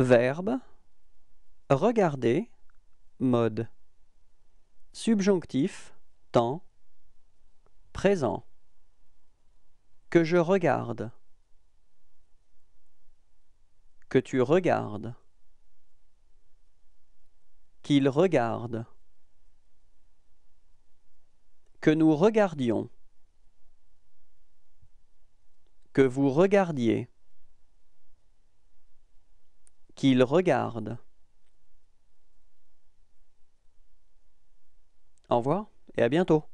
Verbe Regarder Mode Subjonctif Temps Présent Que je regarde Que tu regardes Qu'il regarde Que nous regardions Que vous regardiez qu'il regarde. Au revoir et à bientôt.